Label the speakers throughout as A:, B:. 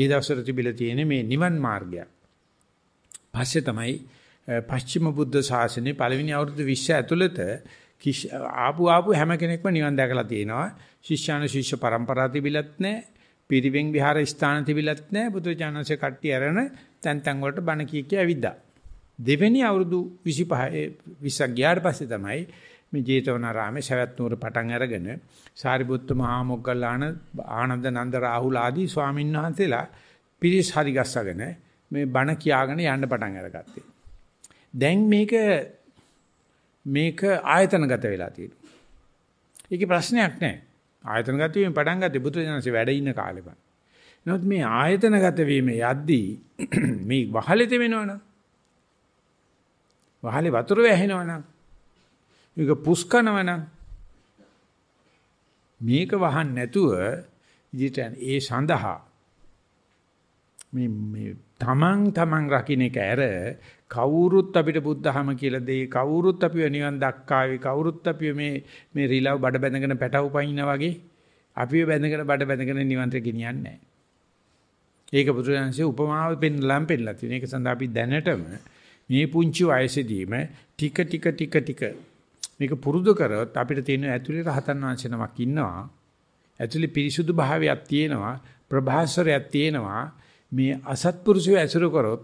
A: ඊ දවසට තිබිලා තියෙන මේ නිවන් මාර්ගය. පස්සේ තමයි පස්චිම බුද්ධ ශාසනයේ පළවෙනි අවුරුදු 20 ඇතුළත ආපු ආපු හැම කෙනෙක්ම නිවන් දැකලා තියෙනවා. ශිෂ්‍යාන ශිෂ්‍ය පරම්පරා තිබිලත් නැහැ. පිරිවෙන් විහාර ස්ථාන තිබිලත් නැහැ. බුදුචානන්සේ කට්ටි ඇරන තැන් තැන් වලට බණ කී කිය ඇවිද්දා. දෙවෙනි අවුරුදු 25 20 ගියාට පස්සේ තමයි මේ ජේතවනාරාමේ සවැත් නුවර පටන් අරගෙන සාරිපුත්ත මහා මොග්ගල්ලාන ආනන්ද නන්ද රාහුල ආදී ස්වාමීන් වහන්සේලා පිරිස් හරි ගස්සගෙන මේ බණ කියාගෙන යන්න පටන් අරගත්තේ. දැන් මේක මේක ආයතනගත වෙලා තියෙනවා. ඒකේ ප්‍රශ්නයක් නැහැ. ආයතනගත වීම පටන් ගත්තේ බුදුදහමසේ වැඩ ඉන්න කාලෙම. නමුත් මේ ආයතනගත වීම යද්දී මේ වහලෙ තෙමෙනවනම් වහලේ වතුර වැහෙනවනම් මේක පුස්කනවනම් මේක වහන්න නැතුව ඉදිරියට ඒ සඳහා මේ මේ තමන් තමන් රකින්න එක ඇර කවුරුත් අපිට බුද්ධහම කියලා දෙයි කවුරුත් අපිව නිවන් දක්කාවි කවුරුත් අපිව මේ මේ රිලව් බඩ බැඳගෙන පැටව පයින්න වගේ අපිව බැඳගෙන බඩ බැඳගෙන නිවන්ට ගෙනියන්නේ නැහැ. ඒක බුදුරජාණන්සේ උපමාව පෙන්නලා පෙන්නලා තියෙන. ඒක සඳහා අපි දැනටම මේ පුංචි වයසේදීම ටික ටික ටික ටික මේක පුරුදු කරොත් අපිට තියෙන ඇතුලේ රහතන් වහන්සේ නමක් ඉන්නවා. ඇතුලේ පිරිසුදු භාවයක් තියෙනවා, ප්‍රභාස්වරයක් තියෙනවා. මේ අසත්පුරුෂය ඇසුරු කරොත්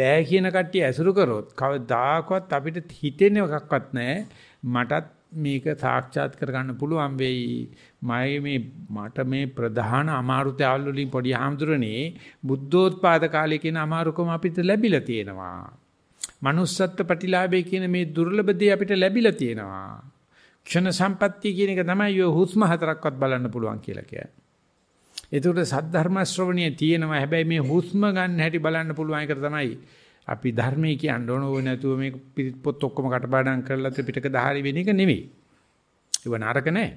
A: බෑ කියන කට්ටිය ඇසුරු කරොත් කවදාකවත් අපිට හිතෙන එකක්වත් නැහැ. මටත් මේක සාක්ෂාත් කරගන්න පුළුවන් වෙයි. මගේ මේ මට මේ ප්‍රධාන අමාරුතාවල් වලින් පොඩි ආම්දුරනේ බුද්ධෝත්පාද කාලේ කියන අමාරුකම අපිට ලැබිලා තියෙනවා. manussත්ත්ව ප්‍රතිලාභය කියන මේ දුර්ලභ දේ අපිට ලැබිලා තියෙනවා. ක්ෂණ සම්පත්තිය කියන එක තමයි ඔය හුස්ම හතරක්වත් බලන්න පුළුවන් කියලා කියන්නේ. ඒකට සද්ධර්ම ශ්‍රවණිය තියෙනවා. හැබැයි මේ හුස්ම ගන්න හැටි බලන්න පුළුවන් එකට තමයි අපි ධර්මයේ කියන්න ඕන ඕනේ නැතුව මේ පොත් ඔක්කොම කටපාඩම් කරලා ත්‍රිපිටක ධාරි වෙන එක නෙමෙයි. ඒව නරක නෑ.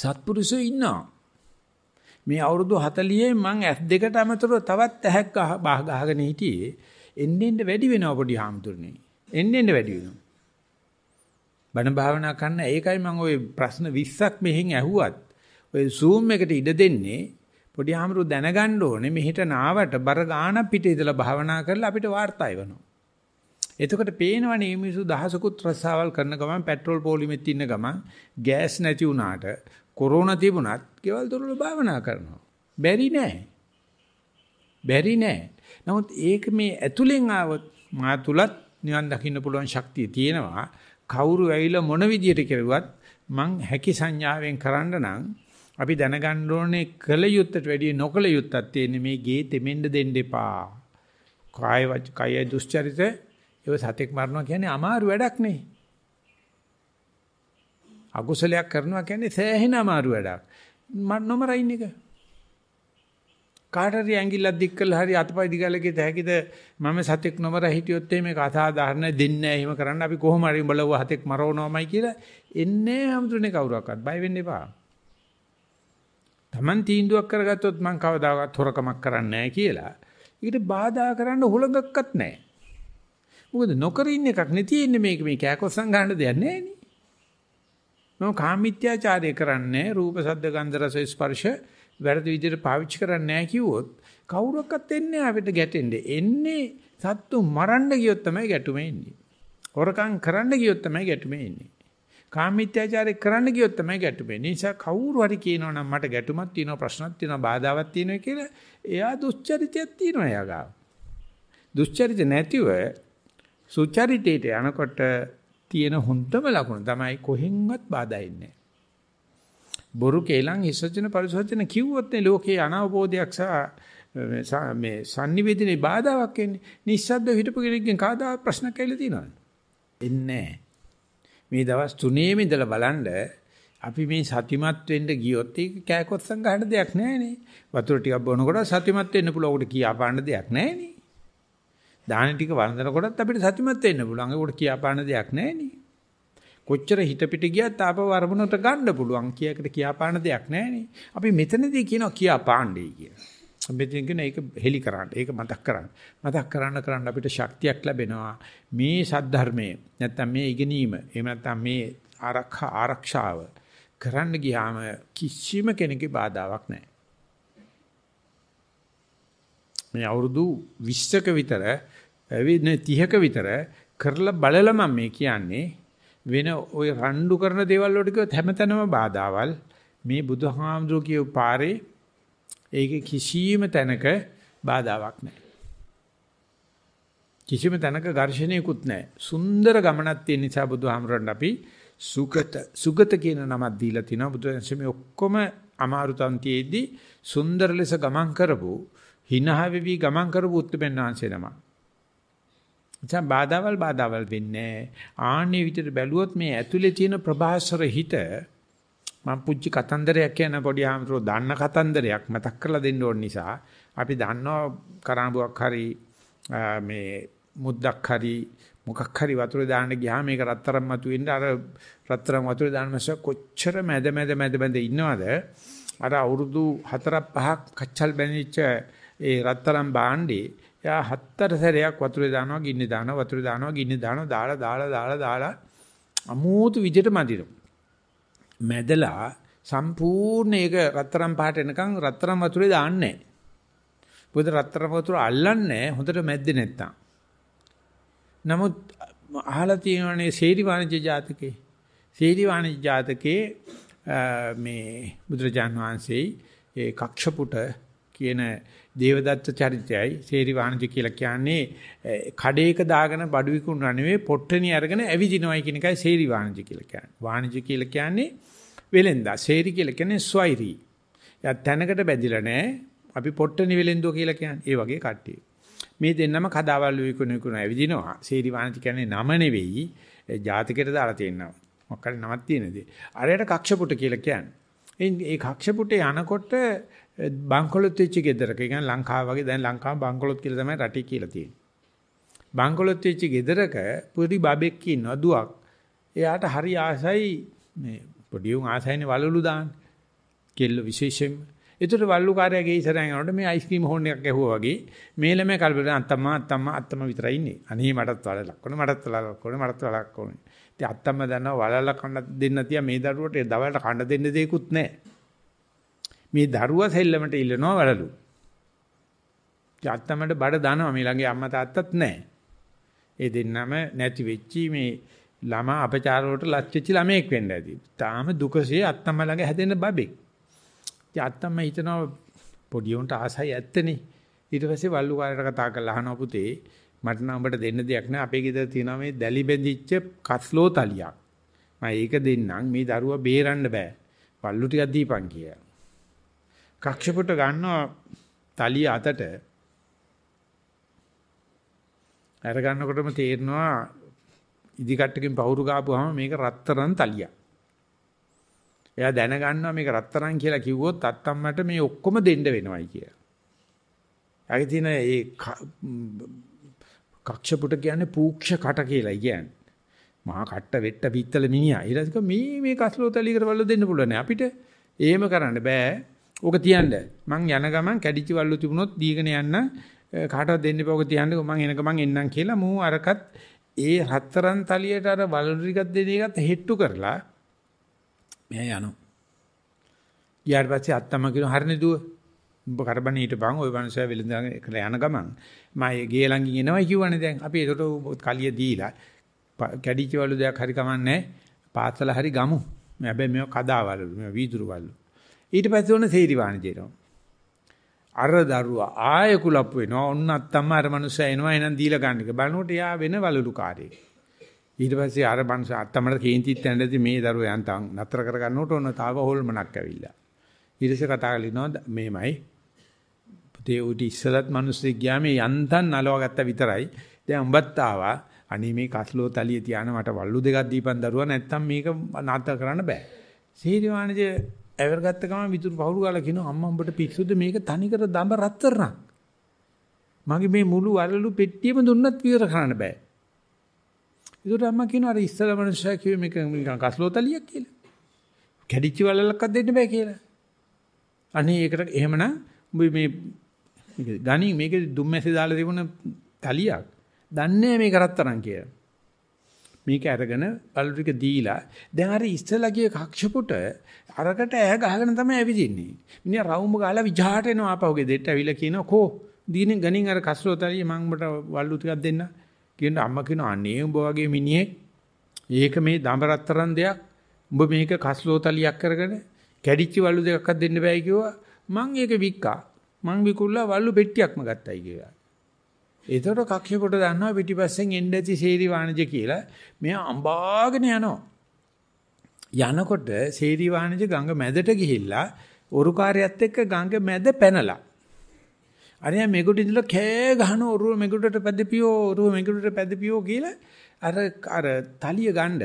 A: සත්පුරුෂයෝ ඉන්නවා. මේ අවුරුදු 40 මං S2ට අමතරව තවත් ඇහක් බාහ ගහගෙන හිටියේ. එන්න එන්න වැඩි වෙනවා පොඩි හාමුදුරනේ. එන්න එන්න වැඩි වෙනවා. බණ භාවනා කරන්න ඒකයි මම ওই ප්‍රශ්න 20ක් මෙහෙන් ඇහුවත් ඔය zoom එකට ඉඩ දෙන්නේ පොඩි හාමුදුරු දැනගන්න ඕනේ මෙහෙට නාවට බර ගාන පිට ඉඳලා භාවනා කරලා අපිට වාර්තා එවනවා. එතකොට පේනවනේ මේ මිනිස්සු දහසකුත් රස්සාවල් කරන ගමන් පෙට්‍රල් පෝලිමෙත් ඉන්න ගමන් ගෑස් නැති වුණාට කොරෝනා තිබුණත් ගෙවල් දොරවල් භාවනා කරනවා. බැරි නෑ. බැරි නෑ. නමුත් ඒක මේ ඇතුලෙන් ආවොත් මා තුලත් නිවන් දකින්න පුළුවන් ශක්තිය තියෙනවා. කවුරු ඇවිල්ලා මොන විදියට කෙරුවත් මං හැකි සංඥාවෙන් කරන්න නම් අපි දැනගන්න ඕනේ කල යුත්තට වැඩිය නොකල යුත්තක් තියෙන මේ ගේ දෙමෙන්න දෙන්න එපා. කාය වච කාය දුස්චරිත ඒව සතෙක් මරනවා කියන්නේ අමාරු වැඩක් නේ. අකුසලයක් කරනවා කියන්නේ සෑහෙන අමාරු වැඩක්. මම නොමරින් එක. කාට හරි ඇඟිල්ලක් දික් කළා හරි අතපය දිගලගේ තැකිද මම සතෙක් නොමර හිටියොත් මේ කතා දාහන දෙන්නේ නැහැ. එහෙම කරන්න අපි කොහොම හරි උඹලව හතෙක් මරවනවමයි කියලා එන්නේ හැමතුනේ කවුරක්වත්. බය වෙන්න එපා. Taman තීන්දුවක් කරගත්තොත් මං කවදාවත් හොරකමක් කරන්නේ නැහැ කියලා. ඒකට බාධා කරන්න හොලඟක්වත් නැහැ. මොකද නොකර ඉන්න එකක් නෙති ඉන්නේ මේක මේ කෑකොස්සන් ගන්න දෙයක් නැහැ නේ. මම කාමීත්‍යාචාරය කරන්නේ රූප සද්ද ගන්ධ රස ස්පර්ශ වැරදි විදිහට පාවිච්චි කරන්නේ නැහැ කිව්වොත් කවුරක්වත් එන්නේ අපිට ගැටෙන්නේ. එන්නේ සත්තු මරන්න ගියොත් තමයි ගැටුම එන්නේ. හොරකම් කරන්න ගියොත් තමයි ගැටුම එන්නේ. කාමීත්‍යාචාරය කරන්න ගියොත් තමයි ගැටුම එන්නේ. නිසා කවුරු හරි කියනවා නම් මට ගැටුමක් තියෙනවා ප්‍රශ්නක් තියෙනවා බාධාවක් තියෙනවා කියලා එයා දුස්චරිතයක් තියෙනවා එයා ගාව. දුස්චරිත නැතිව සුචරිතයට යනකොට තියෙන හොඳම ලකුණ තමයි කොහෙන්වත් බාධා එන්නේ නැහැ. බොරු කේලම් හිසචන පරිසචන කිව්වොත් නේ ලෝකේ අනවබෝධයක් සහ මේ sannivedanaye බාධාවක් එන්නේ. නිස්සද්ද හිටපු කෙනෙක්ගෙන් කාදා ප්‍රශ්න කැයිලා තියනවද? එන්නේ මේ දවස් තුනේම ඉඳලා බලන්න අපි මේ සතිමත් වෙන්න ගියොත් ඒක කෑකොත් සංගහන දෙයක් නැහැනේ. වතුර ටිකක් බොනකොට සතිමත් වෙන්න පුළුවන්. උකට කියා පාන්න දෙයක් නැහැනේ. දාන ටික වන්දනකොටත් අපිට සතිමත් වෙන්න පුළුවන්. ඒකට කියා පාන්න දෙයක් නැහැනේ. කොච්චර හිත පිට ගියත් ආපහු අරමුණට ගන්න පුළුවන් කියකට කියාපාන දෙයක් නැහැනේ. අපි මෙතනදී කියනවා කියාපාන්නේ කියලා. මෙතෙන් කියන එක හෙලි කරන්න, ඒක මතක් කරන්න. මතක් කරන්න කරන්න අපිට ශක්තියක් ලැබෙනවා. මේ සද්ධර්මයේ නැත්තම් මේ ඉගෙනීම, එහෙම නැත්තම් මේ ආරක්ෂා ආරක්ෂාව කරන්න ගියාම කිසිම කෙනෙකුගේ බාධාවක් නැහැ. මේ අවුරුදු 20ක විතර වෙන 30ක විතර කරලා බලලා මම මේ කියන්නේ වෙන ওই රණ්ඩු කරන දේවල් වලට කිව්වොත් හැමතැනම බාධාවල් මේ බුදුහාමුදුරු කියපු පාරේ ඒක කිසියම් තැනක බාධාවක් නැහැ. කිසිම තැනක ඝර්ෂණයකුත් නැහැ. සුන්දර ගමනක් තියෙන නිසා බුදුහාමුදුරන් අපි සුගත සුගත කියන නමක් දීලා තිනවා. බුදුන්සේ මේ ඔක්කොම අමාරු තන්තියේදී සුන්දර ලෙස ගමන් කරපු හිනහ වෙවි ගමන් කරපු උත්පෙන්නාංශේ නමක්. නිසා බාධාවල් බාධාවල් වෙන්නේ ආන්නේ විතර බැලුවොත් මේ ඇතුලේ තියෙන ප්‍රභාසර හිත මම පුංචි කතන්දරයක් කියන පොඩි ආමතරෝ දාන්න කතන්දරයක් මතක් කරලා දෙන්න ඕන නිසා අපි දන්නවා කරාඹුවක් හරි මේ මුද්දක් හරි මොකක් හරි වතුරේ දාන්න ගියාම මේක රත්තරන් මතුවෙන්න අර රත්තරන් වතුරේ දාන්න මාස කොච්චර මැද මැද මැද මැද ඉන්නවද අර අවුරුදු 4 5ක් කච්චල් බැඳිච්ච ඒ රත්තරන් භාණ්ඩේ එයා හතර සැරයක් වතුරේ දානවා ගින්නේ දානවා වතුරේ දානවා ගින්නේ දානවා දාලා දාලා දාලා දාලා අමෝතු විදියට මදිරු. මැදලා සම්පූර්ණ ඒක රත්තරන් පහට එනකන් රත්තරන් වතුරේ දාන්නේ නැහැ. මොකද රත්තරන් වතුර අල්ලන්නේ හොඳට මැද්දේ නැත්තම්. නමුත් අහලා තියෙනනේ සේරි වාණිජ ජාතකේ. සේරි වාණිජ ජාතකේ මේ බුදුරජාන් වහන්සේ ඒ කක්ෂපුට කියන දේවදත්ත චරිතයයි සේරි වාණිජ කියලා කියන්නේ කඩේක දාගෙන බඩු විකුණන නෙවෙයි පොට්ටනිය අරගෙන ඇවිදිනවයි කියන එකයි සේරි වාණිජ කියලා කියන්නේ. වාණිජ කියලා කියන්නේ වෙලෙන්දා. සේරි කියලා කියන්නේ ස්වෛරි. යා තැනකට බැඳිලා නැහැ. අපි පොට්ටනි වෙලෙන්දෝ කියලා කියන්නේ. ඒ වගේ කට්ටිය. මේ දෙන්නම කදාවල් විකුණ විකුණ ඇවිදිනවා. සේරි වාණිජ කියන්නේ නම නෙවෙයි ජාතිකයට දාලා තියෙනවා. මොකක්ද නමක් තියෙනදී. අරයට කක්ෂපුට කියලා කියන්නේ. ඒ කක්ෂපුටේ යනකොට බංකොලොත් වෙච්ච ගෙදරක. ඒ කියන්නේ ලංකාව වගේ දැන් ලංකාව බංකොලොත් කියලා තමයි රටේ කියලා තියෙන්නේ. බංකොලොත් වෙච්ච ගෙදරක පුරි බබෙක් ඉන්නවා දුවක්. එයාට හරි ආසයි මේ පොඩි උන් ආසයිනේ වලලු දාන්න. කෙල්ල විශේෂයෙන්ම. ඒතර වලලුකාරයා ගේ ඉස්සරහන් යනකොට මේ අයිස්ක්‍රීම් හෝන් එකක් ඇහුවා වගේ මේ ළමයා කල්පනා අත්තම්ම අත්තම්ම අත්තම්ම විතරයි ඉන්නේ. අනේ මටත් වලලක් ඕනේ මටත් වලලක් ඕනේ මටත් වලලක් ඕනේ. ඉතින් අත්තම්ම දන්නවා වලලක් කන්න දෙන්න තියා මේ දරුවට දවල්ට කන්න දෙන්න දෙයක්වත් නැහැ. මේ දරුවා සෙල්ලමට ඉල්ලනවා වලලු. ජාත්තමට බඩ දානවා මේ ළඟේ අම්මා තාත්තත් නැහැ. ඒ දෙන්නම නැති වෙච්චි මේ ළමා අපචාර වලට ලක් වෙච්ච ළමෙක් වෙන්න ඇති. තාම දුකසේ අත්තම ළඟ හැදෙන බබෙක්. ඉතින් අත්තම හිතනවා පොඩි උන්ට ආසයි ඇත්තනේ. ඊට පස්සේ වල්ලු කාරයට කතා කරලා අහනවා පුතේ මට නම් ඔබට දෙන්න දෙයක් නෑ අපේ ගෙදර තියෙනවා මේ දැලි බැඳිච්ච කස්ලෝ තලියක්. මම ඒක දෙන්නම් මේ දරුවා බේරන්න බෑ. වල්ලු ටිකක් දීපන් කියලා. කක්ෂපුට ගන්නවා තලිය අතට අර ගන්නකොටම තේරෙනවා ඉදි කට්ටකින් පවුරු ගාපුවාම මේක රත්තරන් තලියක්. එයා දැනගන්නවා මේක රත්තරන් කියලා කිව්වොත් අත්තම්මට මේ ඔක්කොම දෙන්න වෙනවයි කියලා. එයාගේ තියෙන ඒ කක්ෂපුට කියන්නේ පූක්ෂ කට කියලා කියන්නේ. මහා කට්ට වෙට්ට පිත්තල මිනිහා. ඊට පස්සේ මේ මේ කස්ලෝ තලියකට වල දෙන්න පුළුවන් අපිට. එහෙම කරන්න බෑ. ඕක තියන්න. මං යන ගමන් කැඩිච්ච වල්ලු තිබුණොත් දීගෙන යන්න කාටවත් දෙන්න එපා ඕක තියන්නකෝ මං එන ගමන් එන්නම් කියලා මූ අරකත් ඒ හතරන් තලියට අර වලු ටිකක් දෙන එකත් හෙට්ටු කරලා මෙයා යනවා. ඊට පස්සේ අත්තම කියන හරිනේ දුව. උඹ කරබනේ හිටපන් ওই වංශය වෙලඳගෙන කරලා යන ගමන් මම ඒ ගේ ළඟින් එනවා කිව්වනේ දැන් අපි ඒකට කලිය දීලා කැඩිච්ච වලු දෙයක් හරි කමන්නේ පාතල හරි ගමු. හැබැයි මේක කදාවලු මේ වීදුරු වලු. ඊට පස්සේ ඕන සේරි වාණිජේනවා. අර දරුවා ආය කුලප්පු වෙනවා. ඔන්න අත්තම්ම අර මනුස්සයා එනවා එනන් දීලා ගන්න එක. බලනකොට යා වෙන වලලු කාර්යයක්. ඊට පස්සේ අර මනුස්සයා අත්තම්මට කේන්තිත් ඇඳදී මේ දරුවා යන්තම් නතර කර ගන්නකොට ඔන්න තාව හොල්මනක් ඇවිල්ලා. ඊට පස්සේ කතා කරලිනවා මේමයි. පුතේ උටි ඉස්සලත් මිනිස්සෙක් ගියා මේ යන්තම් නලව ගත්තා විතරයි. දැන් උඹත් ආවා. අනේ මේ කස්ලෝ තලිය තියාන මට වල්ලු දෙකක් දීපන් දරුවා නැත්තම් මේක නාත කරන්න බෑ. සීරිවාණිජේ ඇවරගත්ත ගමන් විදුරු පහුරු ගාලා කියනවා අම්මා උඹට පිස්සුද මේක තනිකර දඹ රත්තරණක්. මගේ මේ මුළු වලලු පෙට්ටියම දුන්නත් විතර කරන්න බෑ. ඒකට අම්මා කියනවා අර ඉස්සලා මනුස්සයා කිව්වේ මේක නිකන් කස්ලෝතලියක් කියලා. කැඩිච්ච වලලක්වත් දෙන්න බෑ කියලා. අනේ ඒකට එහෙමනම් උඹ මේ ගණි මේක දුම්මැසේ දාලා තිබුණ තලියක්. දන්නේ මේ කරත්තරන් කියලා. මේක අරගෙන බල්බ් ටික දීලා දැන් අර ඉස්සලා ගිය කක්ෂපුට අරකට ඈ ගහගෙන තමයි ඇවිදින්නේ. මිනිහා රවුම ගාලා විජහාට එනවා ආපහුගේ දෙට ඇවිල්ලා කියනවා කෝ දීනේ ගණින් අර කස්රෝතරිය මං උඹට වල්ලු ටිකක් දෙන්න. කියන අම්මා කියනවා අනේ උඹ වගේ මිනිහෙක් ඒක මේ දඹරතරන් දෙයක් උඹ මේක කස්ලෝතලියක් කරගෙන කැඩිච්ච වල්ලු දෙකක්වත් දෙන්න බෑ කිව්වා. මං ඒක වික්කා. මං විකුණලා වල්ලු පෙට්ටියක්ම ගත්තයි කියලා. එතකොට කක්ෂේ කොට දන්නවා පිටිපස්සෙන් එන්න ඇති සේරි වාණිජ කියලා. මෙයා අඹාගෙන යනවා. යනකොට සේරි වාණිජ ගඟ මැදට ගිහිල්ලා ඔරුකාරයත් එක්ක ගඟ මැද පැනලා. අනේ මේකට ඉඳලා කෑ ගහන ඔරුව මේකටට පැදපියෝ ඔරුව මේකටට පැදපියෝ කියලා අර අර තලිය ගණ්ඩ.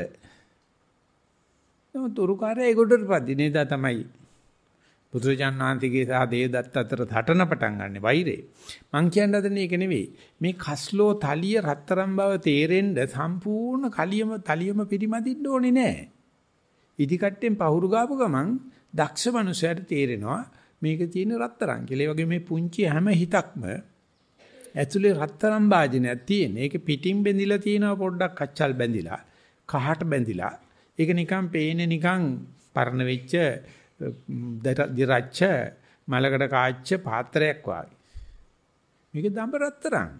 A: නමුත් ඔරුකාරයා ඒකටට පැද්දි නේදා තමයි බුදුරජාන් වහන්සේගේ සහ දේවදත්ත අතර හටන පටන් ගන්න වෛරේ. මං කියන්න හදන්නේ ඒක නෙවෙයි. මේ කස්ලෝ තලිය රත්තරන් බව තේරෙන්න සම්පූර්ණ කලියම තලියම පිරිමදින්න ඕනේ නෑ. ඉදි කට්ටෙන් පහුරු ගාපු ගමන් දක්ෂ මනුස්සයට තේරෙනවා මේක තියෙන රත්තරන් කියලා. ඒ වගේ මේ පුංචි හැම හිතක්ම ඇතුලේ රත්තරන් වාජනයක් තියෙන. ඒක පිටින් බැඳිලා තියෙනවා පොඩ්ඩක් අච්චල් බැඳිලා, කහට බැඳිලා. ඒක නිකන් පේන්නේ නිකන් පරණ වෙච්ච දිරච්ච මලකට කාච්ච පාත්‍රයක් වගේ. මේක දඹරත්තරන්.